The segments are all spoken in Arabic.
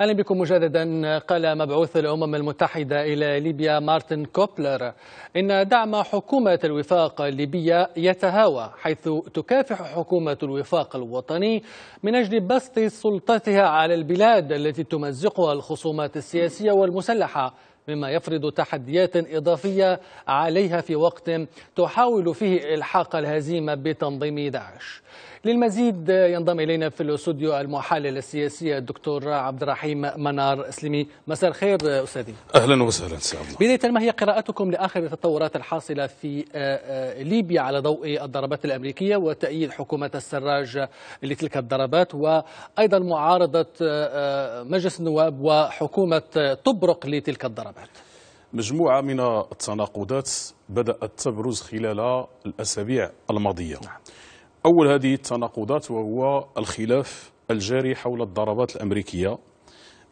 اهلا بكم مجددا قال مبعوث الامم المتحده الى ليبيا مارتن كوبلر ان دعم حكومه الوفاق الليبيه يتهاوى حيث تكافح حكومه الوفاق الوطني من اجل بسط سلطتها على البلاد التي تمزقها الخصومات السياسيه والمسلحه مما يفرض تحديات اضافيه عليها في وقت تحاول فيه الحاق الهزيمه بتنظيم داعش للمزيد ينضم إلينا في الاستوديو المحلل السياسي الدكتور عبد الرحيم منار سلمي مساء الخير أستاذي أهلا وسهلا سلام بداية ما هي قراءتكم لآخر التطورات الحاصلة في آه، آه، ليبيا على ضوء الضربات الأمريكية وتأييد حكومة السراج لتلك الضربات وأيضا معارضة آه، مجلس النواب وحكومة طبرق لتلك الضربات مجموعة من التناقضات بدأت تبرز خلال الأسابيع الماضية نعم. أول هذه التناقضات وهو الخلاف الجاري حول الضربات الأمريكية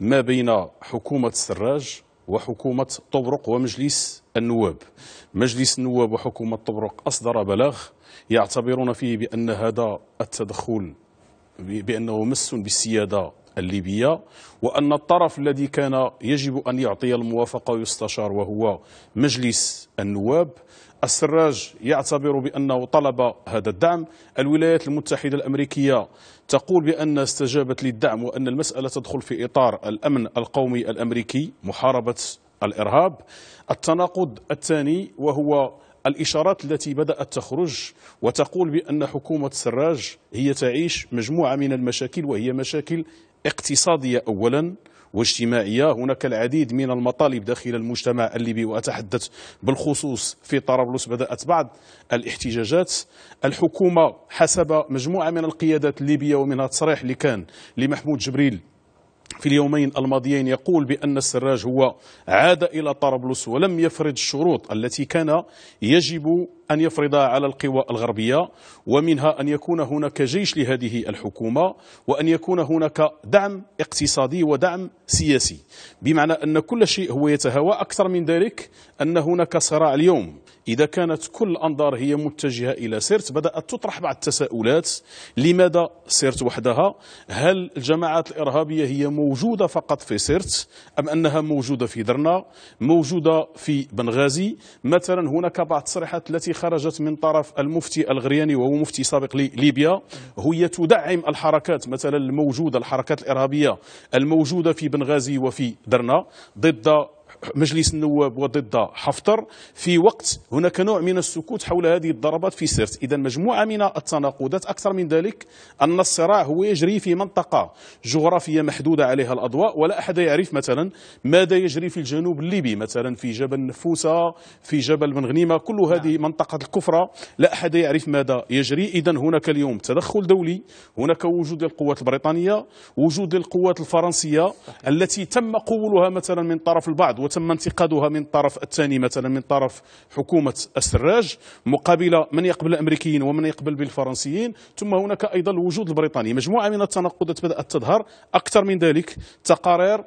ما بين حكومة السراج وحكومة طبرق ومجلس النواب مجلس النواب وحكومة طبرق أصدر بلاغ يعتبرون فيه بأن هذا التدخل بأنه مس بالسيادة الليبية وأن الطرف الذي كان يجب أن يعطي الموافقة ويستشار وهو مجلس النواب السراج يعتبر بأنه طلب هذا الدعم الولايات المتحدة الأمريكية تقول بأن استجابت للدعم وأن المسألة تدخل في إطار الأمن القومي الأمريكي محاربة الإرهاب التناقض الثاني وهو الإشارات التي بدأت تخرج وتقول بأن حكومة السراج هي تعيش مجموعة من المشاكل وهي مشاكل اقتصادية أولا واجتماعية هناك العديد من المطالب داخل المجتمع الليبي وأتحدث بالخصوص في طرابلس بدأت بعض الاحتجاجات الحكومة حسب مجموعة من القيادات الليبية ومنها تصريح اللي كان لمحمود جبريل في اليومين الماضيين يقول بأن السراج هو عاد إلى طرابلس ولم يفرض الشروط التي كان يجب أن يفرض على القوى الغربية ومنها أن يكون هناك جيش لهذه الحكومة وأن يكون هناك دعم اقتصادي ودعم سياسي بمعنى أن كل شيء هو يتهوى أكثر من ذلك أن هناك صراع اليوم إذا كانت كل الأنظار هي متجهة إلى سيرت بدأت تطرح بعض التساؤلات لماذا سيرت وحدها هل الجماعات الإرهابية هي موجودة فقط في سيرت أم أنها موجودة في درنا موجودة في بنغازي مثلا هناك بعض التصريحات التي خرجت من طرف المفتي الغرياني وهو مفتي سابق لليبيا هي تدعم الحركات مثلا الموجودة الحركات الإرهابية الموجودة في بنغازي وفي درنا ضد مجلس النواب وضد حفتر في وقت هناك نوع من السكوت حول هذه الضربات في سرت إذا مجموعة من التناقضات أكثر من ذلك أن الصراع هو يجري في منطقة جغرافية محدودة عليها الأضواء ولا أحد يعرف مثلا ماذا يجري في الجنوب الليبي مثلا في جبل نفوسة في جبل منغنيمة كل نعم. هذه منطقة الكفرة لا أحد يعرف ماذا يجري إذا هناك اليوم تدخل دولي هناك وجود للقوات البريطانية وجود للقوات الفرنسية التي تم قولها مثلا من طرف البعض البعض وتم انتقادها من الطرف الثاني مثلا من طرف حكومة السراج مقابل من يقبل الأمريكيين ومن يقبل بالفرنسيين ثم هناك أيضا الوجود البريطاني مجموعة من التناقضات بدأت تظهر أكثر من ذلك تقارير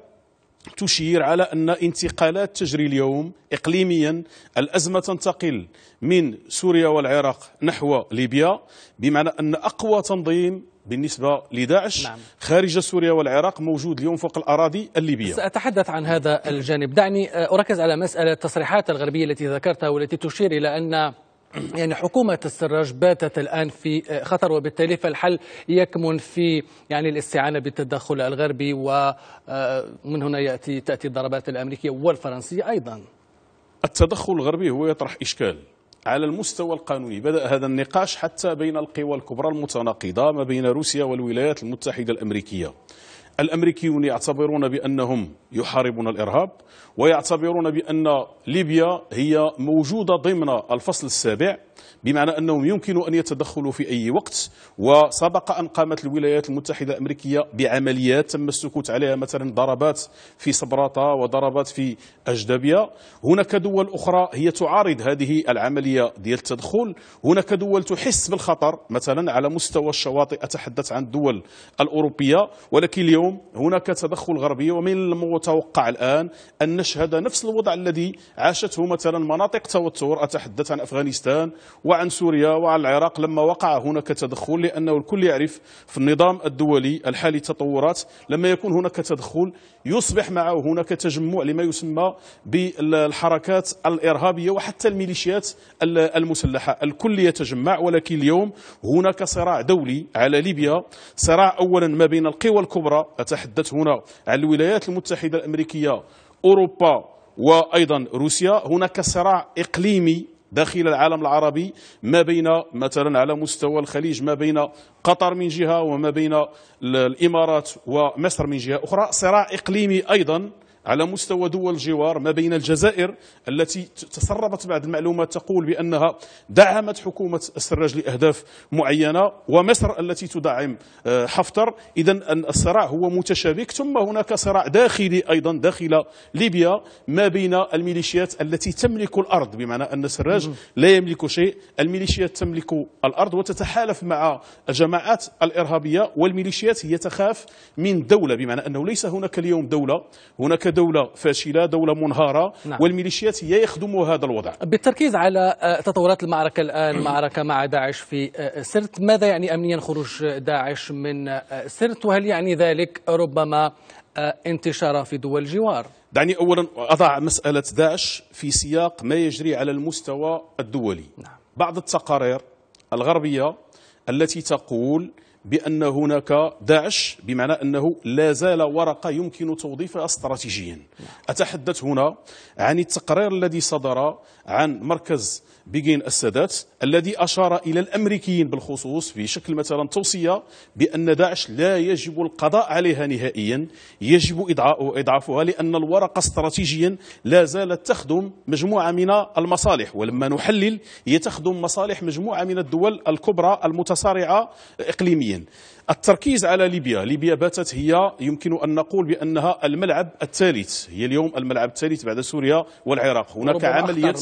تشير على أن انتقالات تجري اليوم إقليميا الأزمة تنتقل من سوريا والعراق نحو ليبيا بمعنى أن أقوى تنظيم بالنسبة لداعش نعم. خارج سوريا والعراق موجود اليوم فوق الأراضي الليبية سأتحدث عن هذا الجانب دعني آه، أركز على مسألة التصريحات الغربية التي ذكرتها والتي تشير إلى أن يعني حكومة السراج باتت الآن في آه، خطر وبالتالي فالحل يكمن في يعني الاستعانة بالتدخل الغربي ومن آه، هنا يأتي تأتي الضربات الأمريكية والفرنسية أيضا التدخل الغربي هو يطرح إشكال على المستوى القانوني بدأ هذا النقاش حتى بين القوى الكبرى المتناقضة ما بين روسيا والولايات المتحدة الأمريكية الأمريكيون يعتبرون بأنهم يحاربون الإرهاب ويعتبرون بأن ليبيا هي موجودة ضمن الفصل السابع بمعنى أنهم يمكن أن يتدخلوا في أي وقت وسبق أن قامت الولايات المتحدة الأمريكية بعمليات تم السكوت عليها مثلا ضربات في صبراطة وضربات في أجدبية هناك دول أخرى هي تعارض هذه العملية ديال التدخل هناك دول تحس بالخطر مثلا على مستوى الشواطئ أتحدث عن الدول الأوروبية ولكن اليوم هناك تدخل غربي ومن المتوقع الآن أن نشهد نفس الوضع الذي عاشته مثلا مناطق توتر أتحدث عن أفغانستان وعن سوريا وعن العراق لما وقع هناك تدخل لأنه الكل يعرف في النظام الدولي الحالي تطورات لما يكون هناك تدخل يصبح معه هناك تجمع لما يسمى بالحركات الإرهابية وحتى الميليشيات المسلحة الكل يتجمع ولكن اليوم هناك صراع دولي على ليبيا صراع أولا ما بين القوى الكبرى أتحدث هنا عن الولايات المتحدة الأمريكية أوروبا وايضا روسيا هناك صراع اقليمي داخل العالم العربي ما بين مثلا على مستوى الخليج ما بين قطر من جهة وما بين الإمارات ومصر من جهة أخرى صراع إقليمي أيضا على مستوى دول الجوار ما بين الجزائر التي تسربت بعض المعلومات تقول بأنها دعمت حكومة السراج لأهداف معينة ومصر التي تدعم آه، حفتر إذا الصراع هو متشابك ثم هناك صراع داخلي أيضا داخل ليبيا ما بين الميليشيات التي تملك الأرض بمعنى أن السراج لا يملك شيء الميليشيات تملك الأرض وتتحالف مع الجماعات الإرهابية والميليشيات هي تخاف من دولة بمعنى أنه ليس هناك اليوم دولة هناك دولة دولة فاشلة دولة منهارة نعم. والميليشيات هي يخدم هذا الوضع بالتركيز على آه، تطورات المعركة الآن معركة مع داعش في آه، آه، سرت ماذا يعني أمنيا خروج داعش من سرت وهل يعني ذلك ربما انتشار في دول الجوار دعني أولا أضع مسألة داعش في سياق ما يجري على المستوى الدولي نعم. بعض التقارير الغربية التي تقول بأن هناك داعش بمعنى أنه لا زال ورقة يمكن توظيفها استراتيجيا أتحدث هنا عن التقرير الذي صدر عن مركز بيجين السادات الذي أشار إلى الأمريكيين بالخصوص في شكل مثلا توصية بأن داعش لا يجب القضاء عليها نهائيا يجب إضعافها لأن الورقة استراتيجيا لا زالت تخدم مجموعة من المصالح ولما نحلل هي تخدم مصالح مجموعة من الدول الكبرى المتصارعة إقليميا in التركيز على ليبيا ليبيا باتت هي يمكن أن نقول بأنها الملعب الثالث هي اليوم الملعب الثالث بعد سوريا والعراق هناك عملية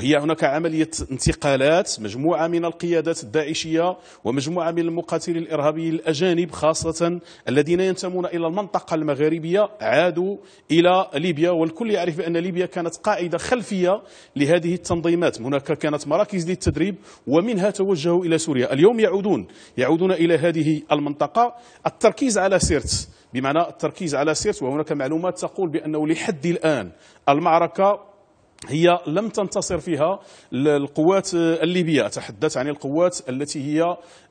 هي هناك عملية انتقالات مجموعة من القيادات الداعشية ومجموعة من المقاتلين الإرهابيين الأجانب خاصة الذين ينتمون إلى المنطقة المغاربية عادوا إلى ليبيا والكل يعرف بأن ليبيا كانت قاعدة خلفية لهذه التنظيمات هناك كانت مراكز للتدريب ومنها توجهوا إلى سوريا اليوم يعودون يعودون إلى هذه المنطقة التركيز على سيرتس بمعنى التركيز على سيرتس وهناك معلومات تقول بأنه لحد الآن المعركة هي لم تنتصر فيها القوات الليبية أتحدث عن القوات التي هي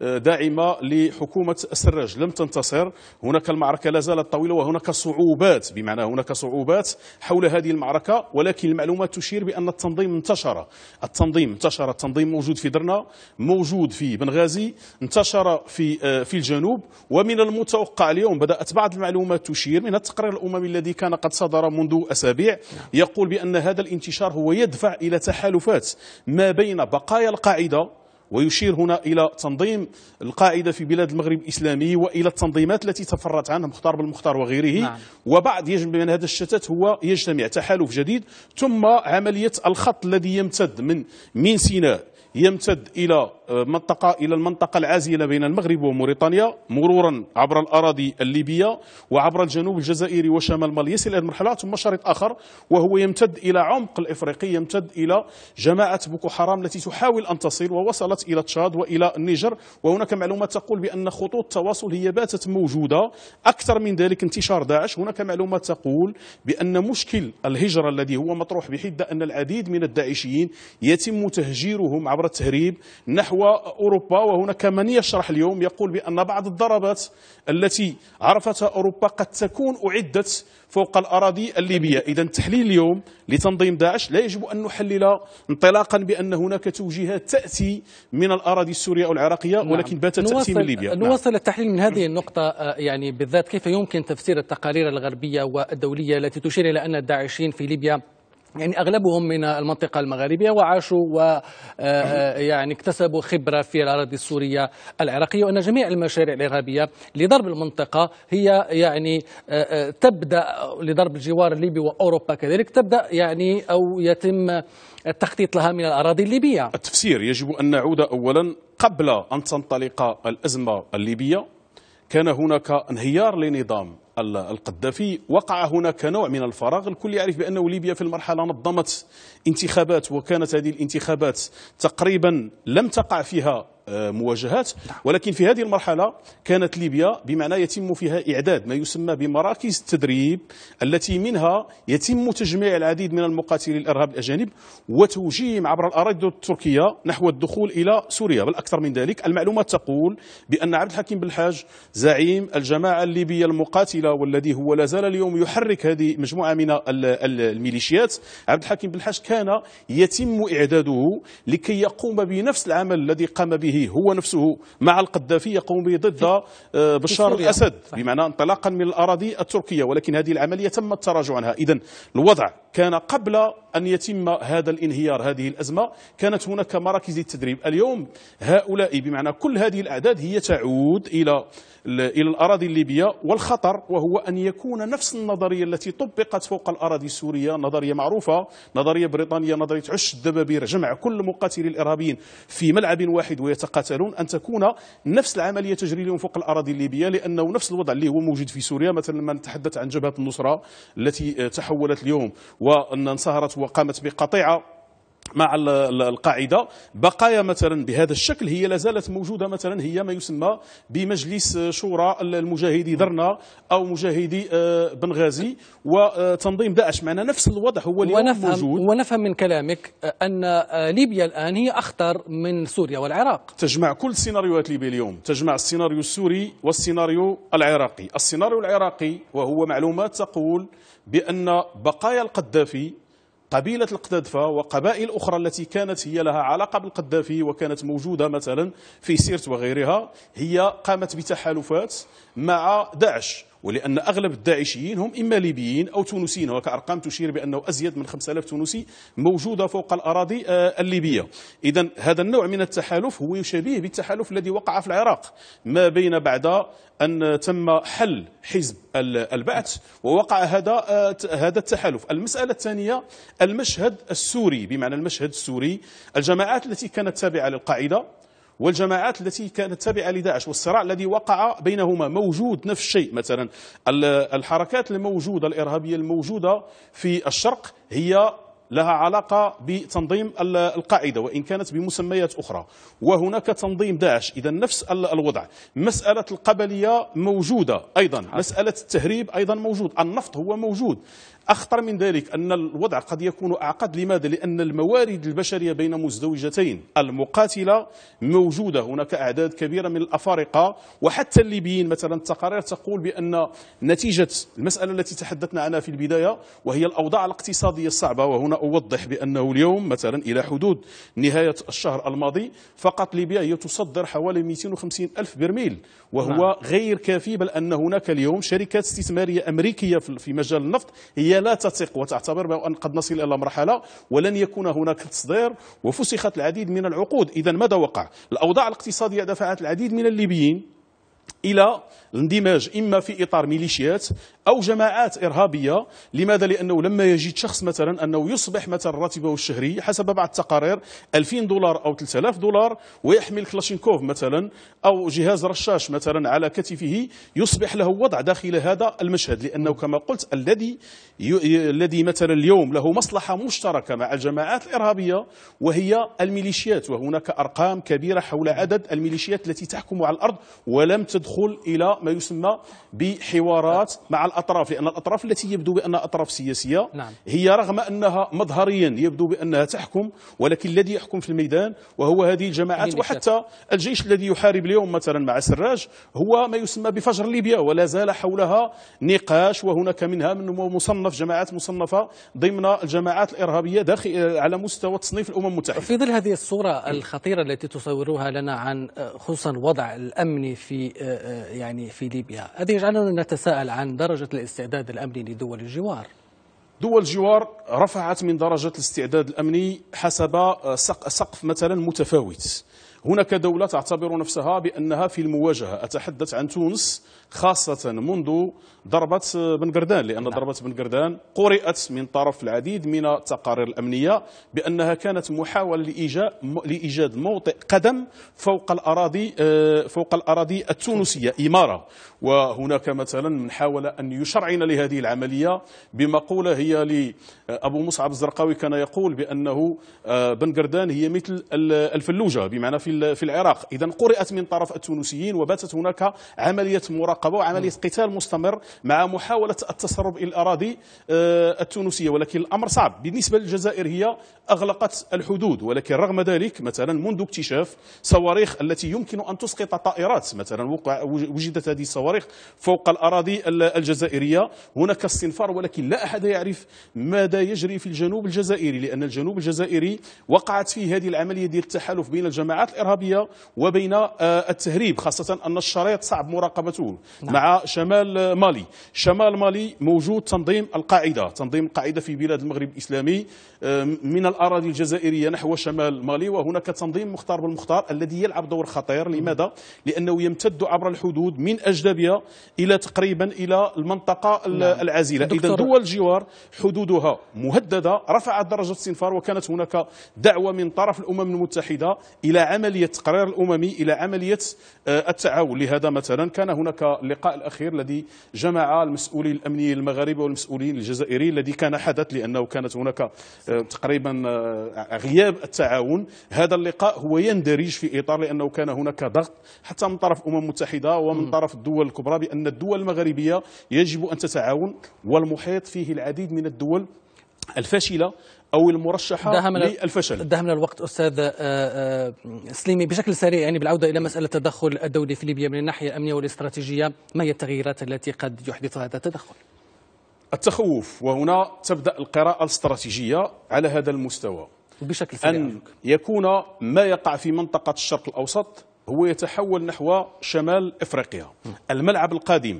آه، داعمة لحكومة السراج لم تنتصر هناك المعركة لا زالت طويلة وهناك صعوبات بمعنى هناك صعوبات حول هذه المعركة ولكن المعلومات تشير بأن التنظيم انتشر التنظيم انتشر التنظيم موجود في درنا موجود في بنغازي انتشر في آه، في الجنوب ومن المتوقع اليوم بدأت بعض المعلومات تشير من التقرير الأممي الذي كان قد صدر منذ أسابيع يقول بأن هذا الانتشار الانتشار هو يدفع إلى تحالفات ما بين بقايا القاعدة ويشير هنا إلى تنظيم القاعدة في بلاد المغرب الإسلامي وإلى التنظيمات التي تفرعت عنها مختار بالمختار وغيره نعم. وبعد يجب من هذا الشتات هو يجتمع تحالف جديد ثم عملية الخط الذي يمتد من من سيناء يمتد إلى منطقة إلى المنطقة العازلة بين المغرب وموريتانيا مرورا عبر الأراضي الليبية وعبر الجنوب الجزائري وشمال مالي يصل إلى المرحلة ثم شريط آخر وهو يمتد إلى عمق الإفريقي يمتد إلى جماعة بوكو حرام التي تحاول أن تصل ووصلت إلى تشاد وإلى النيجر وهناك معلومات تقول بأن خطوط التواصل هي باتت موجودة أكثر من ذلك انتشار داعش هناك معلومات تقول بأن مشكل الهجرة الذي هو مطروح بحدة أن العديد من الداعشيين يتم تهجيرهم عبر التهريب نحو وأوروبا وهناك من يشرح اليوم يقول بأن بعض الضربات التي عرفتها أوروبا قد تكون أعدت فوق الأراضي الليبية إذا تحليل اليوم لتنظيم داعش لا يجب أن نحلل انطلاقا بأن هناك توجيهات تأتي من الأراضي السورية أو العراقية نعم. ولكن باتت تأتي من ليبيا نعم. نواصل نعم. التحليل من هذه النقطة آه، يعني بالذات كيف يمكن تفسير التقارير الغربية والدولية التي تشير إلى أن الداعشين في ليبيا يعني اغلبهم من المنطقه المغاربيه وعاشوا و آه، آه، يعني اكتسبوا خبره في الاراضي السوريه العراقيه وان جميع المشاريع الارهابيه لضرب المنطقه هي يعني آه، تبدا لضرب الجوار الليبي واوروبا كذلك تبدا يعني او يتم التخطيط لها من الاراضي الليبيه. التفسير يجب ان نعود اولا قبل ان تنطلق الازمه الليبيه كان هناك انهيار لنظام القذافي وقع هناك نوع من الفراغ الكل يعرف بأنه ليبيا في المرحلة نظمت انتخابات وكانت هذه الانتخابات تقريبا لم تقع فيها آه، مواجهات ولكن في هذه المرحلة كانت ليبيا بمعنى يتم فيها إعداد ما يسمى بمراكز التدريب التي منها يتم تجميع العديد من المقاتلين الإرهاب الأجانب وتوجيههم عبر الأراضي التركية نحو الدخول إلى سوريا بل أكثر من ذلك المعلومات تقول بأن عبد الحكيم بالحاج زعيم الجماعة الليبية المقاتلة والذي هو لا زال اليوم يحرك هذه مجموعة من الميليشيات عبد الحكيم بالحاج كان يتم إعداده لكي يقوم بنفس العمل الذي قام به به هو نفسه مع القذافي يقوم به ضد آه، بشار الأسد بمعنى انطلاقا من الأراضي التركية ولكن هذه العملية تم التراجع عنها إذا الوضع كان قبل أن يتم هذا الانهيار هذه الأزمة كانت هناك مراكز للتدريب اليوم هؤلاء بمعنى كل هذه الأعداد هي تعود إلى إلى الأراضي الليبية والخطر وهو أن يكون نفس النظرية التي طبقت فوق الأراضي السورية نظرية معروفة نظرية بريطانية نظرية عش الدبابير جمع كل مقاتلي الإرهابيين في ملعب واحد ويت يتقاتلون ان تكون نفس العمليه تجري لهم فوق الاراضي الليبيه لانه نفس الوضع اللي هو موجود في سوريا مثلا لما نتحدث عن جبهه النصره التي تحولت اليوم وانصهرت وقامت بقطيعه مع القاعده بقايا مثلا بهذا الشكل هي لا زالت موجوده مثلا هي ما يسمى بمجلس شورى المجاهدي درنا او مجاهدي آه، بنغازي وتنظيم داعش معنا نفس الوضع هو اليوم ونفهم موجود ونفهم من كلامك ان آه، ليبيا الان هي اخطر من سوريا والعراق تجمع كل سيناريوهات ليبيا اليوم تجمع السيناريو السوري والسيناريو العراقي السيناريو العراقي وهو معلومات تقول بان بقايا القذافي قبيلة القدادفة وقبائل أخرى التي كانت هي لها علاقة بالقدافي وكانت موجودة مثلا في سيرت وغيرها هي قامت بتحالفات مع داعش ولأن أغلب الداعشيين هم إما ليبيين أو تونسيين وكأرقام تشير بأنه أزيد من 5000 تونسي موجودة فوق الأراضي آه، الليبية إذا هذا النوع من التحالف هو يشبه بالتحالف الذي وقع في العراق ما بين بعد أن تم حل حزب البعث ووقع هذا آه، هذا التحالف المسألة الثانية المشهد السوري بمعنى المشهد السوري الجماعات التي كانت تابعة للقاعدة والجماعات التي كانت تابعة لداعش والصراع الذي وقع بينهما موجود نفس الشيء مثلا الحركات الموجودة الإرهابية الموجودة في الشرق هي لها علاقة بتنظيم القاعدة وإن كانت بمسميات أخرى وهناك تنظيم داعش إذا نفس الوضع مسألة القبلية موجودة أيضا مسألة التهريب أيضا موجود النفط هو موجود أخطر من ذلك أن الوضع قد يكون أعقد لماذا؟ لأن الموارد البشرية بين مزدوجتين المقاتلة موجودة هناك أعداد كبيرة من الأفارقة وحتى الليبيين مثلا التقارير تقول بأن نتيجة المسألة التي تحدثنا عنها في البداية وهي الأوضاع الاقتصادية الصعبة وهنا أوضح بأنه اليوم مثلا إلى حدود نهاية الشهر الماضي فقط ليبيا هي تصدر حوالي 250 ألف برميل وهو نعم. غير كافي بل أن هناك اليوم شركات استثمارية أمريكية في مجال النفط هي هي لا تثق وتعتبر بأن قد نصل إلى مرحلة ولن يكون هناك تصدير وفسخت العديد من العقود إذا ماذا وقع؟ الأوضاع الاقتصادية دفعت العديد من الليبيين الى الاندماج اما في اطار ميليشيات أو جماعات إرهابية لماذا؟ لأنه لما يجد شخص مثلا أنه يصبح مثلا راتبه الشهري حسب بعض التقارير 2000 دولار أو 3000 دولار ويحمل كلاشينكوف مثلا أو جهاز رشاش مثلا على كتفه يصبح له وضع داخل هذا المشهد لأنه كما قلت الذي الذي مثلا اليوم له مصلحة مشتركة مع الجماعات الإرهابية وهي الميليشيات وهناك أرقام كبيرة حول عدد الميليشيات التي تحكم على الأرض ولم تدخل إلى ما يسمى بحوارات مع الأطراف لأن الأطراف التي يبدو بأنها أطراف سياسية نعم. هي رغم أنها مظهريا يبدو بأنها تحكم ولكن الذي يحكم في الميدان وهو هذه الجماعات وحتى الجيش الذي يحارب اليوم مثلا مع سراج هو ما يسمى بفجر ليبيا ولا زال حولها نقاش وهناك منها من مصنف جماعات مصنفة ضمن الجماعات الإرهابية داخل على مستوى تصنيف الأمم المتحدة في ظل هذه الصورة الخطيرة التي تصورها لنا عن خصوصا الوضع الأمني في يعني في ليبيا هذه يجعلنا نتساءل عن درجة درجة الاستعداد الأمني لدول الجوار دول الجوار رفعت من درجة الاستعداد الأمني حسب آه، سقف مثلا متفاوت هناك دولة تعتبر نفسها بأنها في المواجهة أتحدث عن تونس خاصة منذ ضربة آه، بن قردان لأن نعم. ضربة بن قردان قرئت من طرف العديد من التقارير الأمنية بأنها كانت محاولة لإيجاد, لإيجاد موطئ قدم فوق الأراضي آه، فوق الأراضي التونسية إمارة وهناك مثلا من حاول أن يشرعن لهذه العملية بمقولة هي لأبو آه، مصعب الزرقاوي كان يقول بأنه آه، بنقردان هي مثل الفلوجة بمعنى في العراق إذا قرأت من طرف التونسيين وباتت هناك عملية مراقبة وعملية قتال مستمر مع محاولة التسرب إلى الأراضي آه، التونسية ولكن الأمر صعب بالنسبة للجزائر هي أغلقت الحدود ولكن رغم ذلك مثلا منذ اكتشاف صواريخ التي يمكن أن تسقط طائرات مثلا وجدت هذه الصواريخ الصواريخ فوق الأراضي الجزائرية هناك استنفار ولكن لا أحد يعرف ماذا يجري في الجنوب الجزائري لأن الجنوب الجزائري وقعت فيه هذه العملية ديال التحالف بين الجماعات الإرهابية وبين آه، التهريب خاصة أن الشريط صعب مراقبته نعم. مع شمال مالي شمال مالي موجود تنظيم القاعدة تنظيم القاعدة في بلاد المغرب الإسلامي من الأراضي الجزائرية نحو شمال مالي وهناك تنظيم مختار بالمختار الذي يلعب دور خطير لماذا؟ لأنه يمتد عبر الحدود من أجدب العليا الى تقريبا الى المنطقه نعم. العازله اذا دول الجوار حدودها مهدده رفعت درجه الاستنفار وكانت هناك دعوه من طرف الامم المتحده الى عمليه التقرير الاممي الى عمليه آه، التعاون لهذا مثلا كان هناك اللقاء الاخير الذي جمع المسؤولين الامنيين المغاربه والمسؤولين الجزائريين الذي كان حدث لانه كانت هناك آه، تقريبا آه، غياب التعاون هذا اللقاء هو يندرج في اطار لانه كان هناك ضغط حتى من طرف الامم المتحده ومن طرف الدول الكبرى بأن الدول المغربية يجب أن تتعاون والمحيط فيه العديد من الدول الفاشلة أو المرشحة دهمنا للفشل دهمنا الوقت أستاذ آه، آه، سليمي بشكل سريع يعني بالعودة إلى مسألة التدخل الدولي في ليبيا من الناحية الأمنية والاستراتيجية ما هي التغييرات التي قد يحدثها هذا التدخل؟ التخوف وهنا تبدأ القراءة الاستراتيجية على هذا المستوى بشكل سريع أن يكون ما يقع في منطقة الشرق الأوسط هو يتحول نحو شمال افريقيا الملعب القادم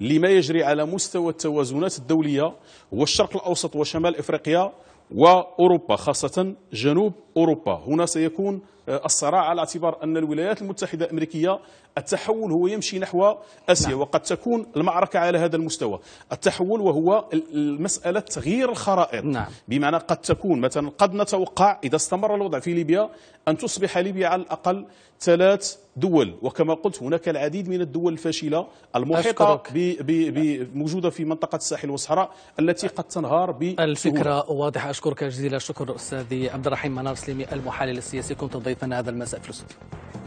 لما يجري على مستوى التوازنات الدوليه هو الشرق الاوسط وشمال افريقيا واوروبا خاصه جنوب اوروبا هنا سيكون آه، الصراع على اعتبار أن الولايات المتحدة الأمريكية التحول هو يمشي نحو آسيا نعم. وقد تكون المعركة على هذا المستوى التحول وهو مسألة تغيير الخرائط نعم. بمعنى قد تكون مثلا قد نتوقع إذا استمر الوضع في ليبيا أن تصبح ليبيا على الأقل ثلاث دول وكما قلت هناك العديد من الدول الفاشلة المحيطة موجودة في منطقة الساحل والصحراء التي قد تنهار بسهولة الفكرة واضحة أشكرك جزيل الشكر أستاذي عبد الرحيم منار سليمي المحلل السياسي كنت ضيف ضيفنا هذا المساء في الاستوديو